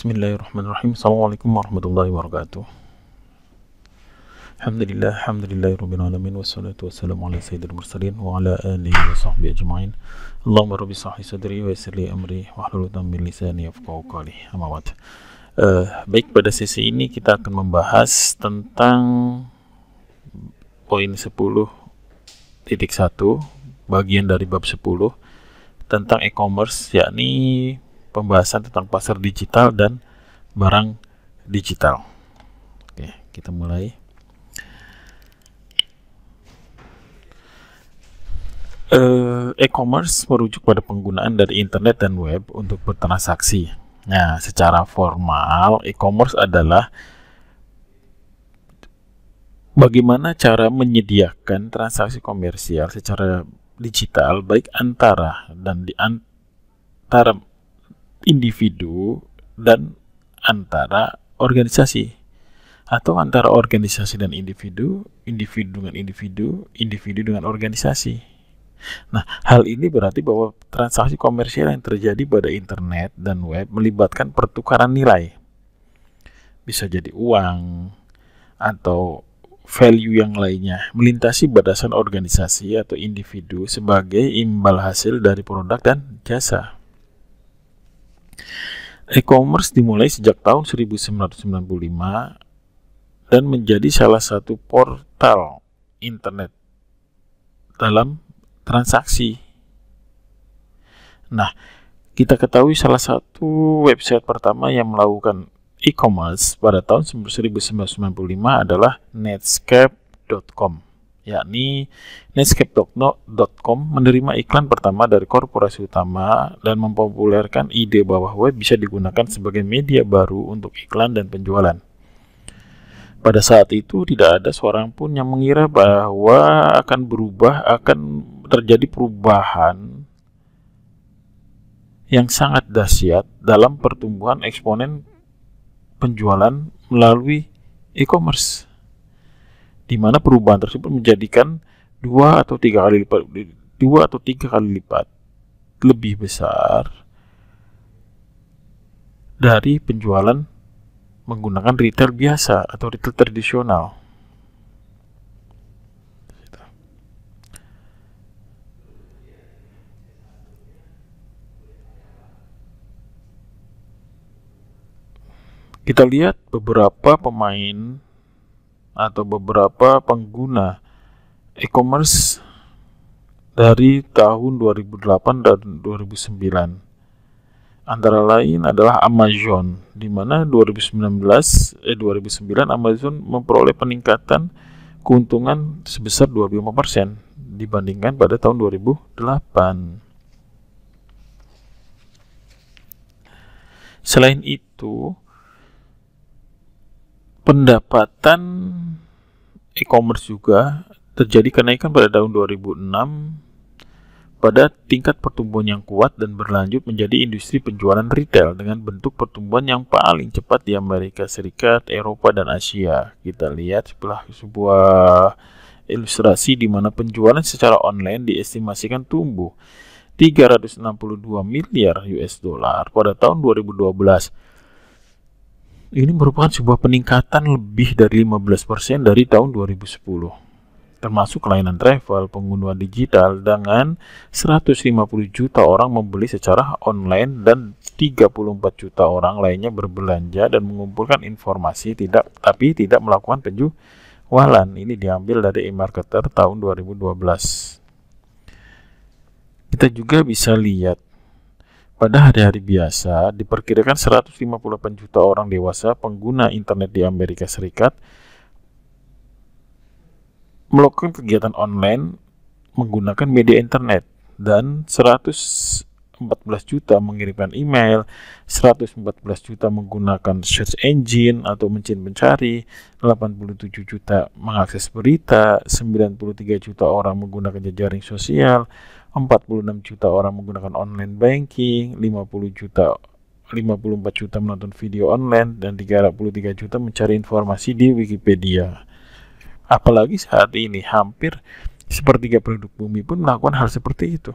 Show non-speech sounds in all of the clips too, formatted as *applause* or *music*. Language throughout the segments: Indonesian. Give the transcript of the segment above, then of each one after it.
Bismillahirrahmanirrahim. Assalamualaikum warahmatullahi wabarakatuh. Alhamdulillah, alhamdulillah rabbil alamin wassalatu wassalamu ala sayyidil mursalin wa ala alihi wa sahbihi ajma'in. Allahumma rabbi sahhi sadri wa yassir li amri wa hlul 'uqdatam min lisani yafqahu qawli. Amma ba'd. Uh, baik pada sesi ini kita akan membahas tentang poin 10 titik 1 bagian dari bab 10 tentang e-commerce yakni pembahasan tentang pasar digital dan barang digital. Oke, kita mulai. Eh, e-commerce merujuk pada penggunaan dari internet dan web untuk bertransaksi. Nah, secara formal, e-commerce adalah bagaimana cara menyediakan transaksi komersial secara digital baik antara dan di antara individu dan antara organisasi atau antara organisasi dan individu, individu dengan individu, individu dengan organisasi. Nah, hal ini berarti bahwa transaksi komersial yang terjadi pada internet dan web melibatkan pertukaran nilai. Bisa jadi uang atau value yang lainnya melintasi batasan organisasi atau individu sebagai imbal hasil dari produk dan jasa. E-commerce dimulai sejak tahun 1995 dan menjadi salah satu portal internet dalam transaksi. Nah, kita ketahui salah satu website pertama yang melakukan e-commerce pada tahun 1995 adalah netscape.com yakni Netscape.com menerima iklan pertama dari korporasi utama dan mempopulerkan ide bahwa web bisa digunakan sebagai media baru untuk iklan dan penjualan. Pada saat itu tidak ada seorang pun yang mengira bahwa akan berubah, akan terjadi perubahan yang sangat dahsyat dalam pertumbuhan eksponen penjualan melalui e-commerce di mana perubahan tersebut menjadikan dua atau tiga kali lipat dua atau tiga kali lipat lebih besar dari penjualan menggunakan retail biasa atau retail tradisional. Kita lihat beberapa pemain atau beberapa pengguna e-commerce dari tahun 2008 dan 2009. Antara lain adalah Amazon, di mana 2019 eh 2009 Amazon memperoleh peningkatan keuntungan sebesar 25% dibandingkan pada tahun 2008. Selain itu, pendapatan e-commerce juga terjadi kenaikan pada tahun 2006 pada tingkat pertumbuhan yang kuat dan berlanjut menjadi industri penjualan retail dengan bentuk pertumbuhan yang paling cepat di Amerika Serikat, Eropa, dan Asia. Kita lihat sebelah sebuah ilustrasi di mana penjualan secara online diestimasikan tumbuh 362 miliar US dollar pada tahun 2012 ini merupakan sebuah peningkatan lebih dari 15% dari tahun 2010 termasuk layanan travel, pengunduhan digital dengan 150 juta orang membeli secara online dan 34 juta orang lainnya berbelanja dan mengumpulkan informasi tidak tapi tidak melakukan penjualan. Ini diambil dari e-marketer tahun 2012. Kita juga bisa lihat pada hari-hari biasa, diperkirakan 158 juta orang dewasa pengguna internet di Amerika Serikat melakukan kegiatan online menggunakan media internet dan 114 juta mengirimkan email, 114 juta menggunakan search engine atau mesin pencari, 87 juta mengakses berita, 93 juta orang menggunakan jejaring sosial, 46 juta orang menggunakan online banking, 50 juta 54 juta menonton video online dan 33 juta mencari informasi di Wikipedia. Apalagi saat ini hampir sepertiga produk bumi pun melakukan hal seperti itu.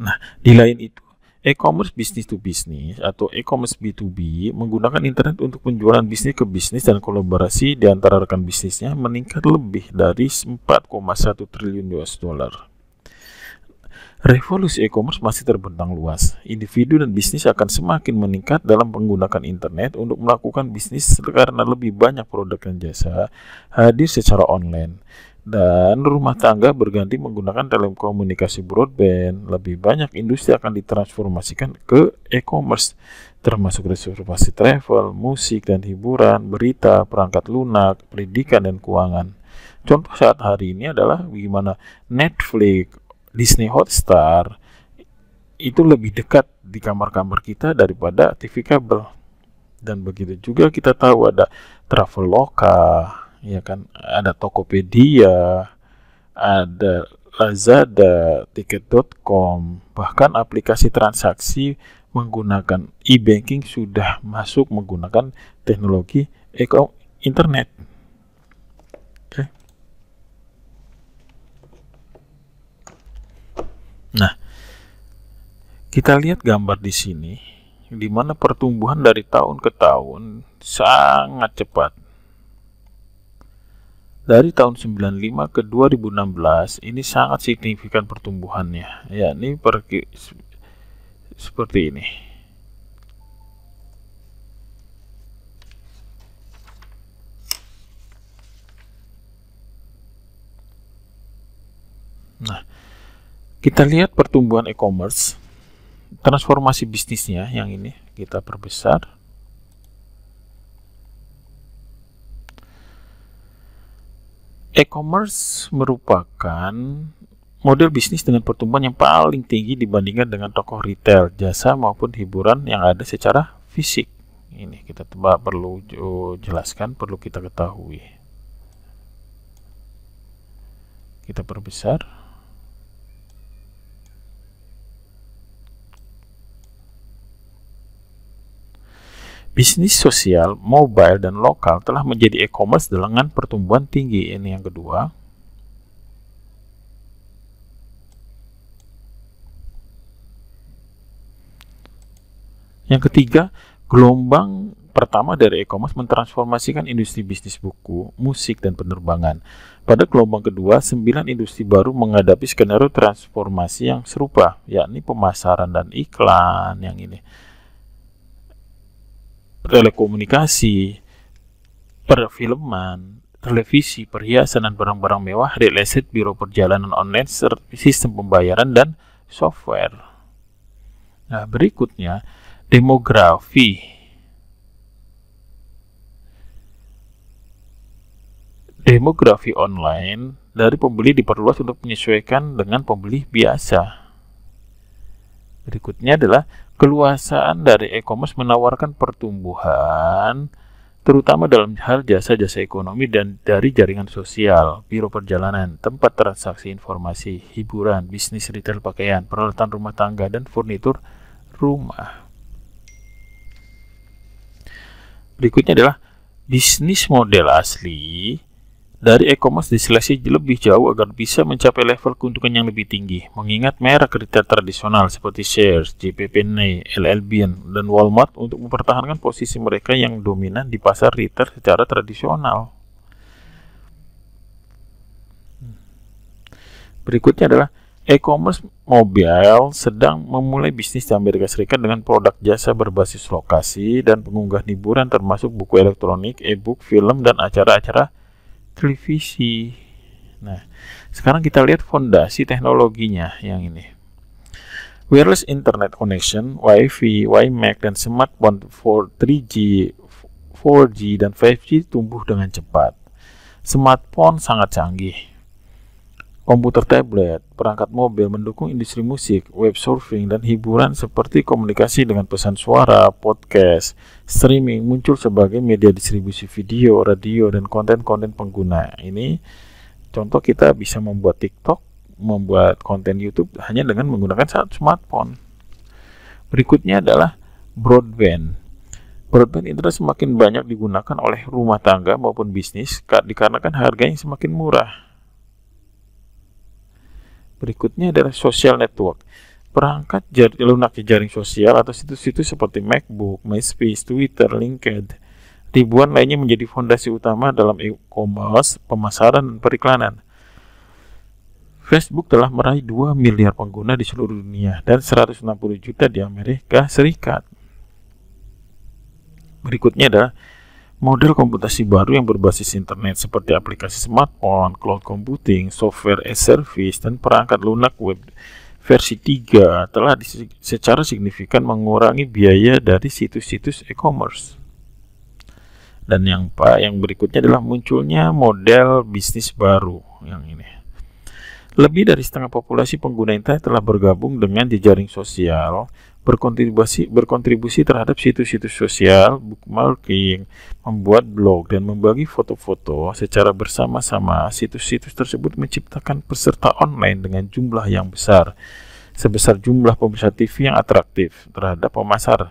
Nah, di lain itu E-commerce bisnis to bisnis atau e-commerce B2B menggunakan internet untuk penjualan bisnis ke bisnis dan kolaborasi di antara rekan bisnisnya meningkat lebih dari 4,1 triliun US dollar. Revolusi e-commerce masih terbentang luas. Individu dan bisnis akan semakin meningkat dalam penggunaan internet untuk melakukan bisnis karena lebih banyak produk dan jasa hadir secara online dan rumah tangga berganti menggunakan telekomunikasi broadband. Lebih banyak industri akan ditransformasikan ke e-commerce, termasuk reservasi travel, musik dan hiburan, berita, perangkat lunak, pendidikan dan keuangan. Contoh saat hari ini adalah bagaimana Netflix, Disney Hotstar itu lebih dekat di kamar-kamar kita daripada TV kabel. Dan begitu juga kita tahu ada Traveloka, ya kan ada Tokopedia ada Lazada tiket.com bahkan aplikasi transaksi menggunakan e-banking sudah masuk menggunakan teknologi eko internet nah kita lihat gambar di sini di mana pertumbuhan dari tahun ke tahun sangat cepat dari tahun 95 ke 2016 ini sangat signifikan pertumbuhannya yakni per seperti ini Nah, kita lihat pertumbuhan e-commerce, transformasi bisnisnya yang ini kita perbesar. E-commerce merupakan model bisnis dengan pertumbuhan yang paling tinggi dibandingkan dengan toko retail, jasa maupun hiburan yang ada secara fisik. Ini kita tebak perlu jelaskan, perlu kita ketahui. Kita perbesar. Bisnis sosial, mobile, dan lokal telah menjadi e-commerce dengan pertumbuhan tinggi. Ini yang kedua. Yang ketiga, gelombang pertama dari e-commerce mentransformasikan industri bisnis buku, musik, dan penerbangan. Pada gelombang kedua, sembilan industri baru menghadapi skenario transformasi yang serupa, yakni pemasaran dan iklan yang ini telekomunikasi, perfilman, televisi, perhiasan, dan barang-barang mewah, real estate, biro perjalanan online, serta sistem pembayaran, dan software. Nah, berikutnya, demografi. Demografi online dari pembeli diperluas untuk menyesuaikan dengan pembeli biasa. Berikutnya adalah keluasaan dari e-commerce menawarkan pertumbuhan terutama dalam hal jasa-jasa ekonomi dan dari jaringan sosial, biro perjalanan, tempat transaksi informasi, hiburan, bisnis retail pakaian, peralatan rumah tangga, dan furnitur rumah. Berikutnya adalah bisnis model asli dari e-commerce diseleksi lebih jauh agar bisa mencapai level keuntungan yang lebih tinggi, mengingat merek retail tradisional seperti Shares, JPPN, Penney, LLBN, dan Walmart untuk mempertahankan posisi mereka yang dominan di pasar retail secara tradisional. Berikutnya adalah e-commerce mobile sedang memulai bisnis di Amerika Serikat dengan produk jasa berbasis lokasi dan pengunggah hiburan termasuk buku elektronik, e-book, film, dan acara-acara televisi. Nah, sekarang kita lihat fondasi teknologinya yang ini. Wireless Internet Connection, WiFi, WiMAX, dan smartphone for 3G, 4G, dan 5G tumbuh dengan cepat. Smartphone sangat canggih, komputer tablet, perangkat mobil mendukung industri musik, web surfing, dan hiburan seperti komunikasi dengan pesan suara, podcast, streaming muncul sebagai media distribusi video, radio, dan konten-konten pengguna. Ini contoh kita bisa membuat TikTok, membuat konten YouTube hanya dengan menggunakan satu smartphone. Berikutnya adalah broadband. Broadband internet semakin banyak digunakan oleh rumah tangga maupun bisnis dikarenakan harganya semakin murah Berikutnya adalah social network. Perangkat jar lunaknya jaring sosial atau situs-situs seperti MacBook, MySpace, Twitter, LinkedIn, ribuan lainnya menjadi fondasi utama dalam e-commerce, pemasaran, dan periklanan. Facebook telah meraih 2 miliar pengguna di seluruh dunia dan 160 juta di Amerika Serikat. Berikutnya adalah Model komputasi baru yang berbasis internet seperti aplikasi smartphone, cloud computing, software as service, dan perangkat lunak web versi 3 telah secara signifikan mengurangi biaya dari situs-situs e-commerce. Dan yang yang berikutnya adalah munculnya model bisnis baru yang ini. Lebih dari setengah populasi pengguna internet telah bergabung dengan jejaring sosial, berkontribusi, berkontribusi terhadap situs-situs sosial, bookmarking, membuat blog, dan membagi foto-foto secara bersama-sama. Situs-situs tersebut menciptakan peserta online dengan jumlah yang besar, sebesar jumlah pemirsa TV yang atraktif terhadap pemasar.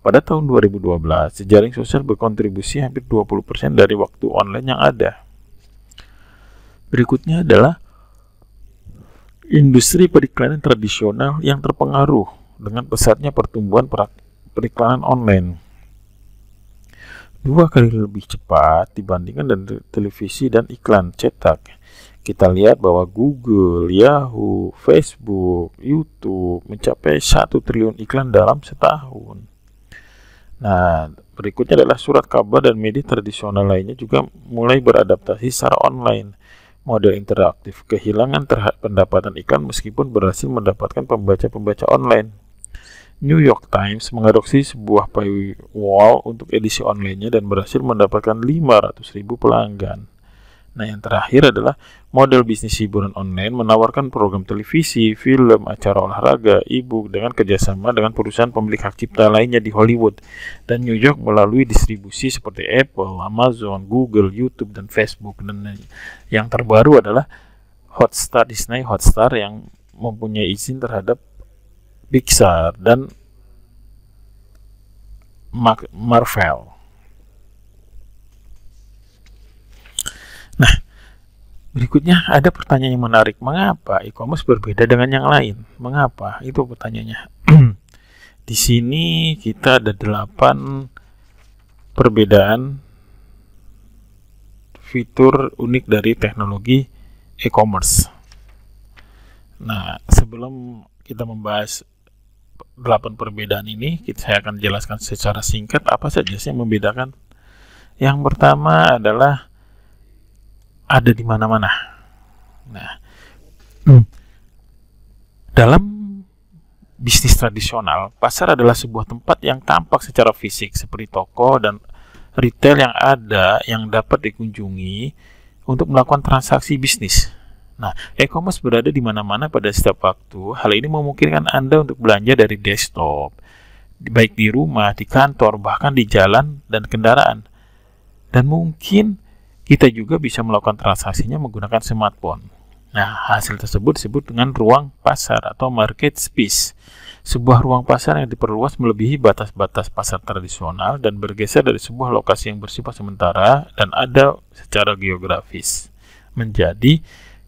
Pada tahun 2012, jejaring sosial berkontribusi hampir 20% dari waktu online yang ada. Berikutnya adalah industri periklanan tradisional yang terpengaruh dengan pesatnya pertumbuhan periklanan online. Dua kali lebih cepat dibandingkan dengan televisi dan iklan cetak. Kita lihat bahwa Google, Yahoo, Facebook, YouTube mencapai satu triliun iklan dalam setahun. Nah, berikutnya adalah surat kabar dan media tradisional lainnya juga mulai beradaptasi secara online model interaktif kehilangan terhadap pendapatan iklan meskipun berhasil mendapatkan pembaca-pembaca online. New York Times mengadopsi sebuah paywall untuk edisi online-nya dan berhasil mendapatkan 500.000 pelanggan. Nah, yang terakhir adalah model bisnis hiburan online menawarkan program televisi, film, acara olahraga, e-book dengan kerjasama dengan perusahaan pemilik hak cipta lainnya di Hollywood dan New York melalui distribusi seperti Apple, Amazon, Google, YouTube, dan Facebook. Dan yang terbaru adalah Hotstar Disney Hotstar yang mempunyai izin terhadap Pixar dan Marvel. Nah, berikutnya ada pertanyaan yang menarik. Mengapa e-commerce berbeda dengan yang lain? Mengapa? Itu pertanyaannya. *clears throat* Di sini kita ada delapan perbedaan fitur unik dari teknologi e-commerce. Nah, sebelum kita membahas delapan perbedaan ini, kita, saya akan jelaskan secara singkat apa saja sih yang membedakan. Yang pertama adalah ada di mana-mana. Nah, hmm. dalam bisnis tradisional, pasar adalah sebuah tempat yang tampak secara fisik seperti toko dan retail yang ada yang dapat dikunjungi untuk melakukan transaksi bisnis. Nah, e-commerce berada di mana-mana pada setiap waktu. Hal ini memungkinkan Anda untuk belanja dari desktop, baik di rumah, di kantor, bahkan di jalan dan kendaraan. Dan mungkin kita juga bisa melakukan transaksinya menggunakan smartphone. Nah, hasil tersebut disebut dengan ruang pasar atau market space, sebuah ruang pasar yang diperluas melebihi batas-batas pasar tradisional dan bergeser dari sebuah lokasi yang bersifat sementara dan ada secara geografis menjadi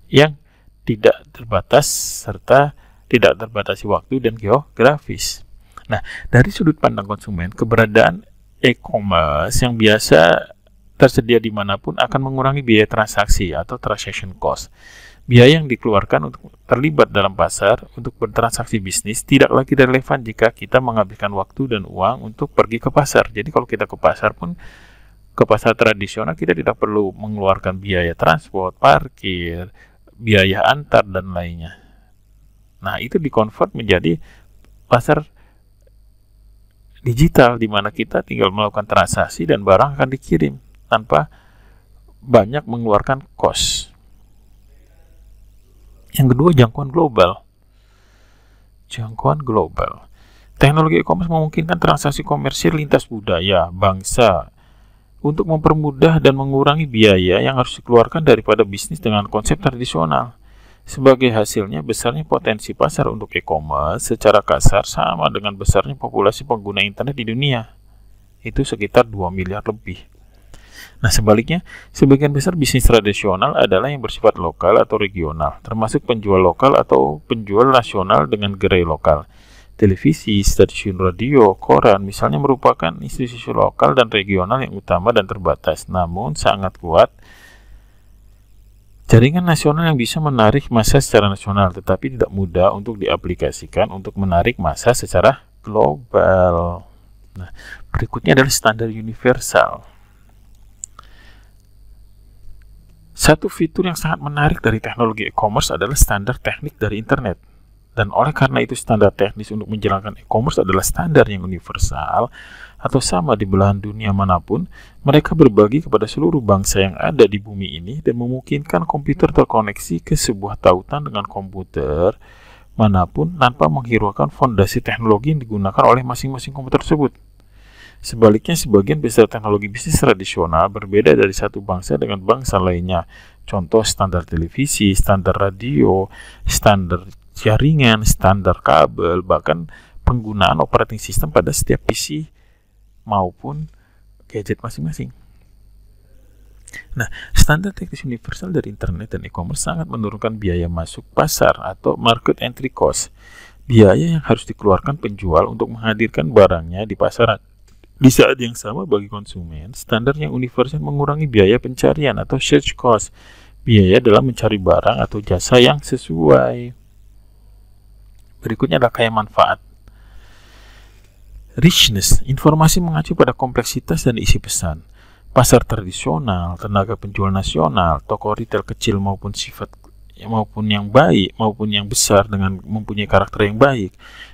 yang tidak terbatas serta tidak terbatasi waktu dan geografis. Nah, dari sudut pandang konsumen, keberadaan e-commerce yang biasa tersedia dimanapun akan mengurangi biaya transaksi atau transaction cost. Biaya yang dikeluarkan untuk terlibat dalam pasar untuk bertransaksi bisnis tidak lagi relevan jika kita menghabiskan waktu dan uang untuk pergi ke pasar. Jadi kalau kita ke pasar pun ke pasar tradisional kita tidak perlu mengeluarkan biaya transport, parkir, biaya antar dan lainnya. Nah, itu dikonvert menjadi pasar digital di mana kita tinggal melakukan transaksi dan barang akan dikirim tanpa banyak mengeluarkan cost. Yang kedua, jangkauan global. Jangkauan global. Teknologi e-commerce memungkinkan transaksi komersil lintas budaya, bangsa, untuk mempermudah dan mengurangi biaya yang harus dikeluarkan daripada bisnis dengan konsep tradisional. Sebagai hasilnya, besarnya potensi pasar untuk e-commerce secara kasar sama dengan besarnya populasi pengguna internet di dunia. Itu sekitar 2 miliar lebih. Nah, sebaliknya, sebagian besar bisnis tradisional adalah yang bersifat lokal atau regional, termasuk penjual lokal atau penjual nasional dengan gerai lokal. Televisi, stasiun radio, koran misalnya merupakan institusi lokal dan regional yang utama dan terbatas, namun sangat kuat Jaringan nasional yang bisa menarik massa secara nasional, tetapi tidak mudah untuk diaplikasikan untuk menarik massa secara global. Nah, berikutnya adalah standar universal. Satu fitur yang sangat menarik dari teknologi e-commerce adalah standar teknik dari internet. Dan oleh karena itu standar teknis untuk menjalankan e-commerce adalah standar yang universal atau sama di belahan dunia manapun, mereka berbagi kepada seluruh bangsa yang ada di bumi ini dan memungkinkan komputer terkoneksi ke sebuah tautan dengan komputer manapun tanpa menghiraukan fondasi teknologi yang digunakan oleh masing-masing komputer tersebut. Sebaliknya, sebagian besar teknologi bisnis tradisional berbeda dari satu bangsa dengan bangsa lainnya. Contoh standar televisi, standar radio, standar jaringan, standar kabel, bahkan penggunaan operating system pada setiap PC maupun gadget masing-masing. Nah, standar teknis universal dari internet dan e-commerce sangat menurunkan biaya masuk pasar atau market entry cost, biaya yang harus dikeluarkan penjual untuk menghadirkan barangnya di pasaran di saat yang sama bagi konsumen, standar yang universal mengurangi biaya pencarian atau search cost, biaya dalam mencari barang atau jasa yang sesuai. Berikutnya adalah kaya manfaat. Richness, informasi mengacu pada kompleksitas dan isi pesan. Pasar tradisional, tenaga penjual nasional, toko retail kecil maupun sifat maupun yang baik maupun yang besar dengan mempunyai karakter yang baik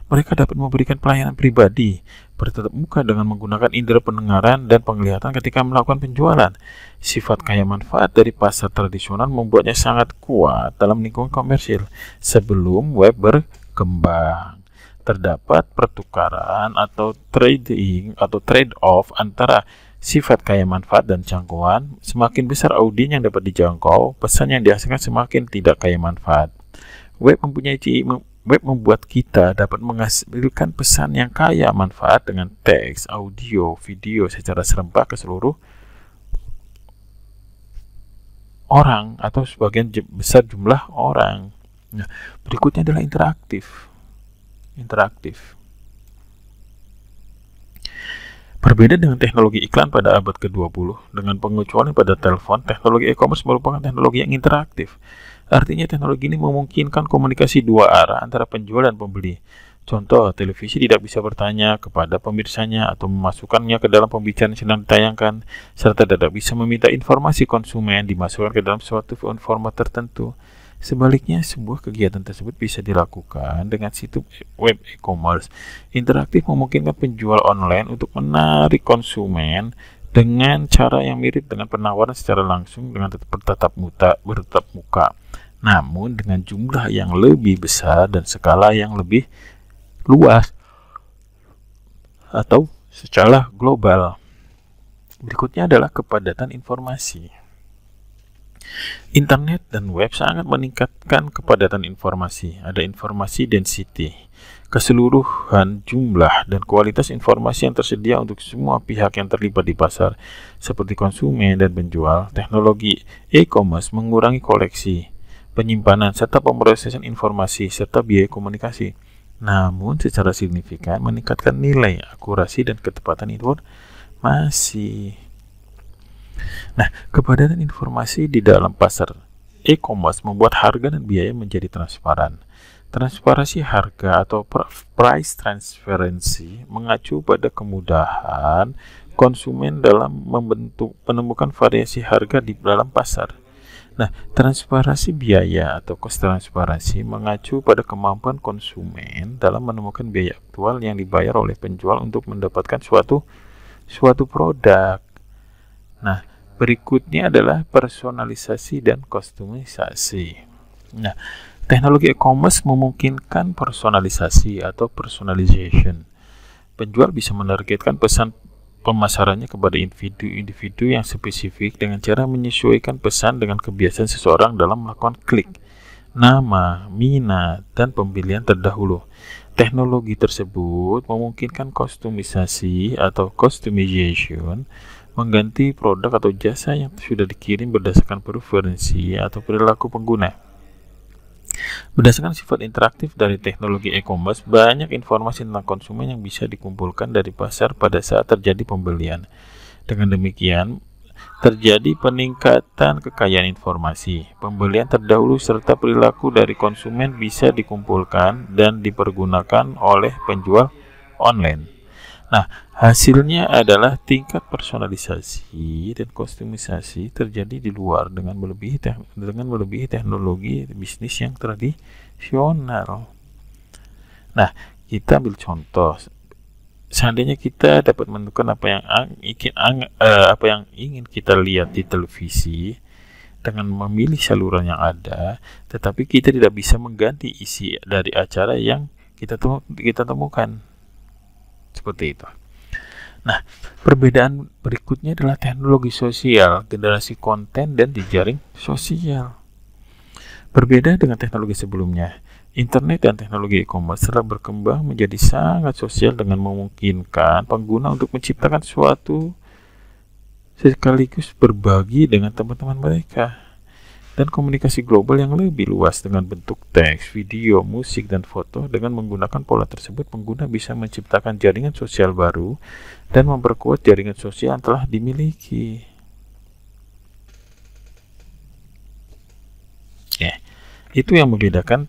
mereka dapat memberikan pelayanan pribadi, bertatap muka dengan menggunakan indera pendengaran dan penglihatan ketika melakukan penjualan. Sifat kaya manfaat dari pasar tradisional membuatnya sangat kuat dalam lingkungan komersil sebelum web berkembang. Terdapat pertukaran atau trading atau trade-off antara sifat kaya manfaat dan jangkauan, semakin besar audien yang dapat dijangkau, pesan yang dihasilkan semakin tidak kaya manfaat. Web mempunyai web membuat kita dapat menghasilkan pesan yang kaya manfaat dengan teks, audio, video secara serempak ke seluruh orang atau sebagian besar jumlah orang. Nah, berikutnya adalah interaktif. Interaktif. Berbeda dengan teknologi iklan pada abad ke-20, dengan pengecualian pada telepon, teknologi e-commerce merupakan teknologi yang interaktif. Artinya teknologi ini memungkinkan komunikasi dua arah antara penjual dan pembeli. Contoh, televisi tidak bisa bertanya kepada pemirsanya atau memasukkannya ke dalam pembicaraan yang sedang ditayangkan, serta tidak bisa meminta informasi konsumen dimasukkan ke dalam suatu format tertentu. Sebaliknya, sebuah kegiatan tersebut bisa dilakukan dengan situs web e-commerce. Interaktif memungkinkan penjual online untuk menarik konsumen dengan cara yang mirip dengan penawaran secara langsung dengan tetap bertatap muka, bertatap muka. Namun dengan jumlah yang lebih besar dan skala yang lebih luas atau secara global. Berikutnya adalah kepadatan informasi. Internet dan web sangat meningkatkan kepadatan informasi. Ada informasi density keseluruhan jumlah dan kualitas informasi yang tersedia untuk semua pihak yang terlibat di pasar, seperti konsumen dan penjual, teknologi e-commerce mengurangi koleksi, penyimpanan, serta pemrosesan informasi, serta biaya komunikasi. Namun, secara signifikan meningkatkan nilai akurasi dan ketepatan informasi. Nah, kepadatan informasi di dalam pasar e-commerce membuat harga dan biaya menjadi transparan Transparansi harga atau price transparency mengacu pada kemudahan konsumen dalam membentuk menemukan variasi harga di dalam pasar. Nah, transparansi biaya atau cost transparansi mengacu pada kemampuan konsumen dalam menemukan biaya aktual yang dibayar oleh penjual untuk mendapatkan suatu suatu produk. Nah, berikutnya adalah personalisasi dan kostumisasi. Nah, Teknologi e-commerce memungkinkan personalisasi atau personalization. Penjual bisa menargetkan pesan pemasarannya kepada individu-individu yang spesifik dengan cara menyesuaikan pesan dengan kebiasaan seseorang dalam melakukan klik, nama, minat, dan pembelian terdahulu. Teknologi tersebut memungkinkan kostumisasi atau customization mengganti produk atau jasa yang sudah dikirim berdasarkan preferensi atau perilaku pengguna. Berdasarkan sifat interaktif dari teknologi e-commerce, banyak informasi tentang konsumen yang bisa dikumpulkan dari pasar pada saat terjadi pembelian. Dengan demikian, terjadi peningkatan kekayaan informasi. Pembelian terdahulu serta perilaku dari konsumen bisa dikumpulkan dan dipergunakan oleh penjual online. Nah, Hasilnya adalah tingkat personalisasi dan kostumisasi terjadi di luar dengan melebihi dengan melebihi teknologi bisnis yang tradisional. Nah, kita ambil contoh. Seandainya kita dapat menentukan apa yang ingin eh, apa yang ingin kita lihat di televisi dengan memilih saluran yang ada, tetapi kita tidak bisa mengganti isi dari acara yang kita kita temukan. Seperti itu. Nah, perbedaan berikutnya adalah teknologi sosial, generasi konten, dan jejaring sosial. Berbeda dengan teknologi sebelumnya, internet dan teknologi e-commerce telah berkembang menjadi sangat sosial dengan memungkinkan pengguna untuk menciptakan suatu sekaligus berbagi dengan teman-teman mereka dan komunikasi global yang lebih luas dengan bentuk teks, video, musik, dan foto. Dengan menggunakan pola tersebut, pengguna bisa menciptakan jaringan sosial baru dan memperkuat jaringan sosial yang telah dimiliki. Ya, itu yang membedakan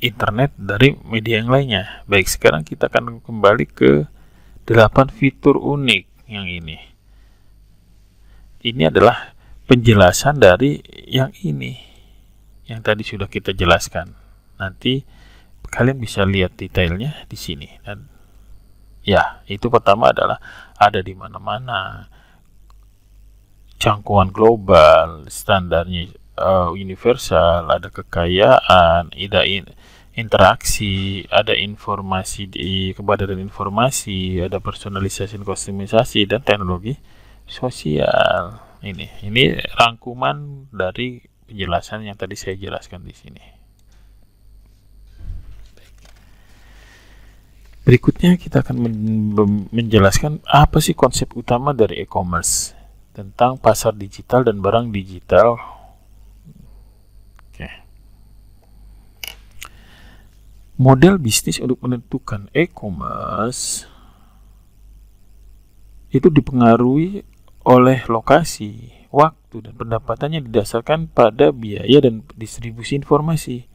internet dari media yang lainnya. Baik, sekarang kita akan kembali ke 8 fitur unik yang ini. Ini adalah penjelasan dari yang ini yang tadi sudah kita jelaskan. Nanti kalian bisa lihat detailnya di sini dan ya, itu pertama adalah ada di mana-mana jangkauan global, standarnya uh, universal, ada kekayaan, ada in, interaksi, ada informasi di kebadaran informasi, ada personalisasi, kostumisasi dan teknologi sosial ini ini rangkuman dari penjelasan yang tadi saya jelaskan di sini. Berikutnya kita akan menjelaskan apa sih konsep utama dari e-commerce tentang pasar digital dan barang digital. Oke. Model bisnis untuk menentukan e-commerce itu dipengaruhi oleh lokasi, waktu, dan pendapatannya didasarkan pada biaya dan distribusi informasi.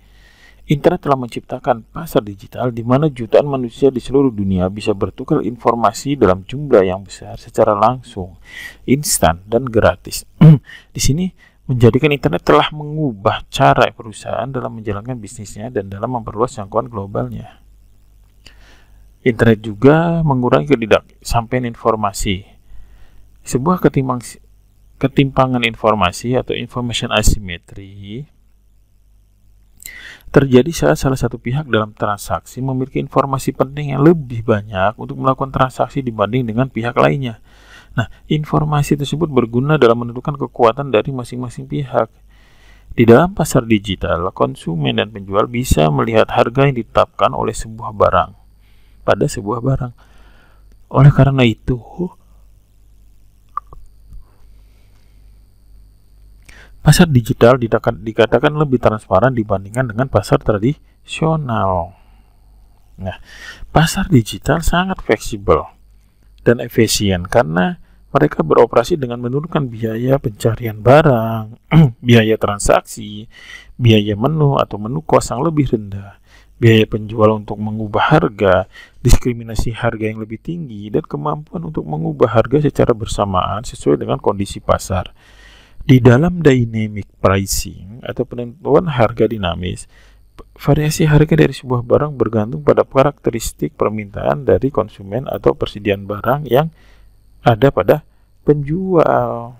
Internet telah menciptakan pasar digital di mana jutaan manusia di seluruh dunia bisa bertukar informasi dalam jumlah yang besar secara langsung, instan, dan gratis. *clears throat* di sini menjadikan internet telah mengubah cara perusahaan dalam menjalankan bisnisnya dan dalam memperluas jangkauan globalnya. Internet juga mengurangi ketidaksampaian informasi sebuah ketimpang, ketimpangan informasi atau information asymmetry terjadi saat salah satu pihak dalam transaksi memiliki informasi penting yang lebih banyak untuk melakukan transaksi dibanding dengan pihak lainnya. Nah, informasi tersebut berguna dalam menentukan kekuatan dari masing-masing pihak. Di dalam pasar digital, konsumen dan penjual bisa melihat harga yang ditetapkan oleh sebuah barang pada sebuah barang. Oleh karena itu, Pasar digital dikatakan lebih transparan dibandingkan dengan pasar tradisional. Nah, pasar digital sangat fleksibel dan efisien karena mereka beroperasi dengan menurunkan biaya pencarian barang, *clears throat* biaya transaksi, biaya menu atau menu kos yang lebih rendah, biaya penjual untuk mengubah harga, diskriminasi harga yang lebih tinggi, dan kemampuan untuk mengubah harga secara bersamaan sesuai dengan kondisi pasar. Di dalam dynamic pricing atau penentuan harga dinamis, variasi harga dari sebuah barang bergantung pada karakteristik permintaan dari konsumen atau persediaan barang yang ada pada penjual.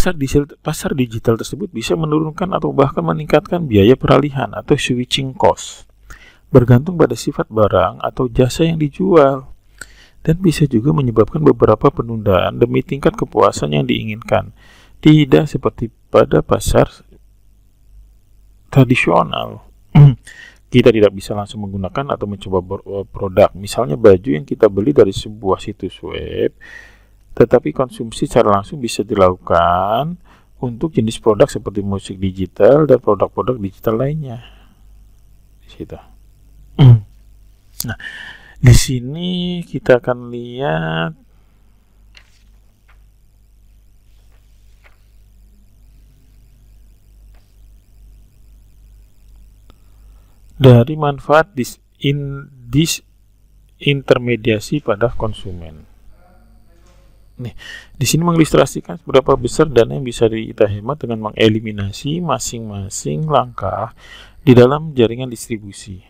pasar digital, pasar digital tersebut bisa menurunkan atau bahkan meningkatkan biaya peralihan atau switching cost bergantung pada sifat barang atau jasa yang dijual dan bisa juga menyebabkan beberapa penundaan demi tingkat kepuasan yang diinginkan tidak seperti pada pasar tradisional *clears throat* kita tidak bisa langsung menggunakan atau mencoba eh, produk misalnya baju yang kita beli dari sebuah situs web tetapi konsumsi secara langsung bisa dilakukan untuk jenis produk seperti musik digital dan produk-produk digital lainnya. Di situ. Hmm. Nah, di sini kita akan lihat dari manfaat dis in intermediasi pada konsumen. Nih, di sini mengilustrasikan seberapa besar dana yang bisa kita hemat dengan mengeliminasi masing-masing langkah di dalam jaringan distribusi.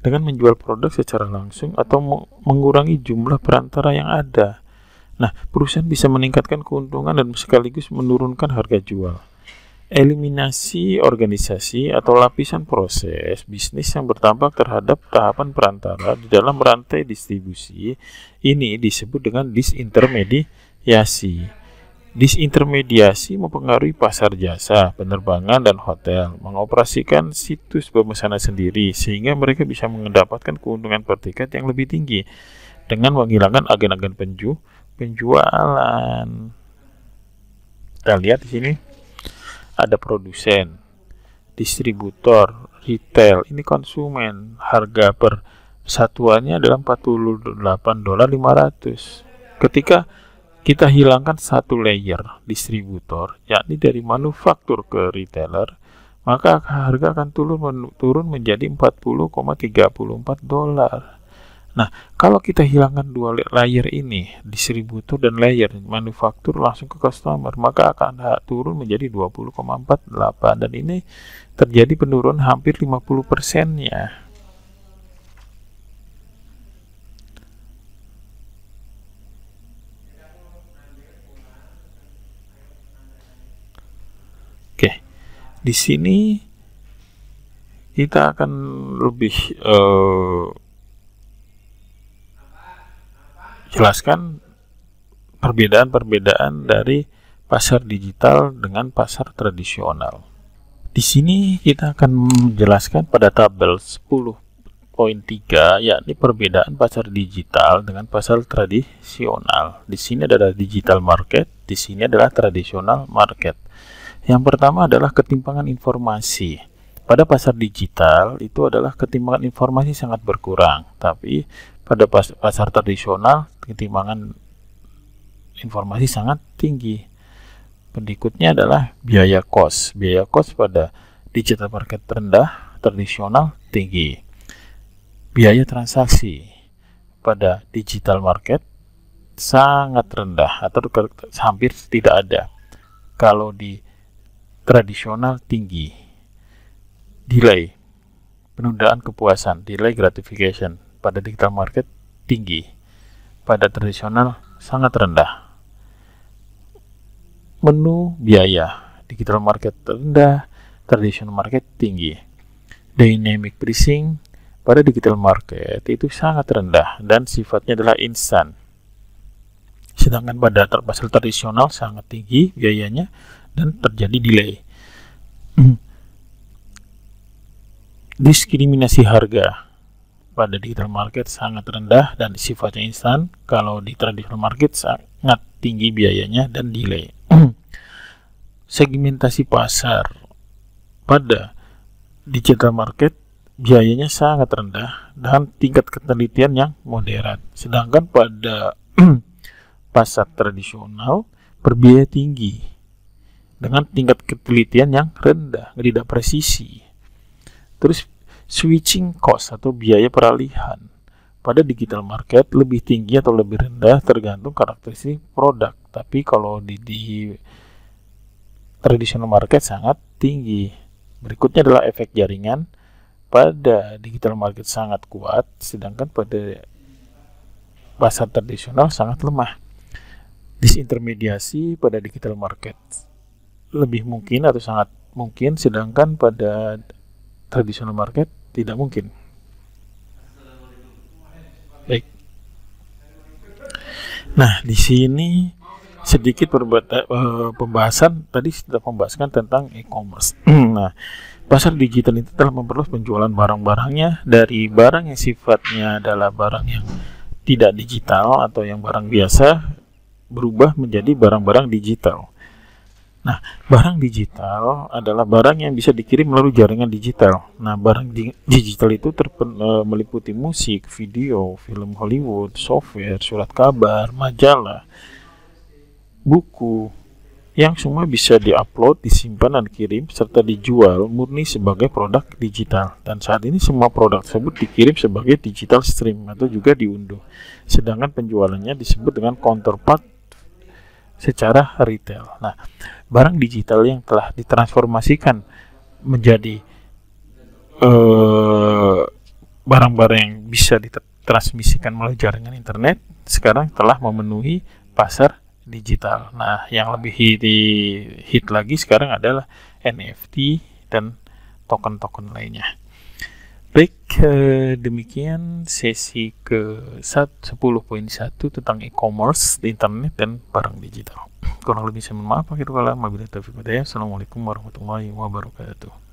Dengan menjual produk secara langsung atau mengurangi jumlah perantara yang ada. Nah, perusahaan bisa meningkatkan keuntungan dan sekaligus menurunkan harga jual eliminasi organisasi atau lapisan proses bisnis yang bertampak terhadap tahapan perantara di dalam rantai distribusi ini disebut dengan disintermediasi. Disintermediasi mempengaruhi pasar jasa, penerbangan, dan hotel, mengoperasikan situs pemesanan sendiri sehingga mereka bisa mendapatkan keuntungan per tiket yang lebih tinggi dengan menghilangkan agen-agen penju penjualan. Kita lihat di sini ada produsen, distributor, retail, ini konsumen. Harga per satuannya adalah 48 dolar 500. Ketika kita hilangkan satu layer distributor, yakni dari manufaktur ke retailer, maka harga akan turun turun menjadi 40,34 dolar. Nah, kalau kita hilangkan dua layer ini, distributor dan layer manufaktur langsung ke customer, maka akan turun menjadi 20,48 dan ini terjadi penurunan hampir 50% ya. Oke. Di sini kita akan lebih uh, menjelaskan perbedaan-perbedaan dari pasar digital dengan pasar tradisional. Di sini kita akan menjelaskan pada tabel 10.3 yakni perbedaan pasar digital dengan pasar tradisional. Di sini adalah digital market, di sini adalah tradisional market. Yang pertama adalah ketimpangan informasi. Pada pasar digital itu adalah ketimpangan informasi sangat berkurang, tapi pada pasar tradisional ketimbangan informasi sangat tinggi. Berikutnya adalah biaya kos. Biaya kos pada digital market rendah, tradisional tinggi. Biaya transaksi pada digital market sangat rendah atau hampir tidak ada. Kalau di tradisional tinggi. Delay penundaan kepuasan, delay gratification pada digital market tinggi pada tradisional sangat rendah. Menu biaya, digital market rendah, tradisional market tinggi. Dynamic pricing pada digital market itu sangat rendah dan sifatnya adalah instan. Sedangkan pada pasar tradisional sangat tinggi biayanya dan terjadi delay. *clears throat* Diskriminasi harga pada digital market sangat rendah dan sifatnya instan. Kalau di traditional market sangat tinggi biayanya dan delay. *clears throat* Segmentasi pasar pada digital market biayanya sangat rendah dan tingkat ketelitian yang moderat. Sedangkan pada *clears throat* pasar tradisional berbiaya tinggi dengan tingkat ketelitian yang rendah, tidak presisi. Terus switching cost atau biaya peralihan pada digital market lebih tinggi atau lebih rendah tergantung karakteristik produk. Tapi kalau di, di traditional market sangat tinggi. Berikutnya adalah efek jaringan pada digital market sangat kuat, sedangkan pada pasar tradisional sangat lemah. Disintermediasi pada digital market lebih mungkin atau sangat mungkin, sedangkan pada traditional market tidak mungkin baik nah di sini sedikit perbata, uh, pembahasan tadi sudah membahaskan tentang e-commerce. *clears throat* nah, pasar digital itu telah memperluas penjualan barang-barangnya dari barang yang sifatnya adalah barang yang tidak digital atau yang barang biasa berubah menjadi barang-barang digital. Nah, barang digital adalah barang yang bisa dikirim melalui jaringan digital. Nah, barang di digital itu terpen, e, meliputi musik, video, film Hollywood, software, surat kabar, majalah, buku, yang semua bisa diupload, disimpan, dan kirim, serta dijual murni sebagai produk digital. Dan saat ini semua produk tersebut dikirim sebagai digital stream atau juga diunduh. Sedangkan penjualannya disebut dengan counterpart secara retail. Nah, barang digital yang telah ditransformasikan menjadi eh, barang-barang uh, yang bisa ditransmisikan melalui jaringan internet sekarang telah memenuhi pasar digital. Nah, yang lebih hit, hit lagi sekarang adalah NFT dan token-token lainnya. Baik, eh, demikian sesi ke 10.1 tentang e-commerce di internet dan barang digital. Kurang lebih saya mohon maaf, akhir kala. Assalamualaikum warahmatullahi wabarakatuh.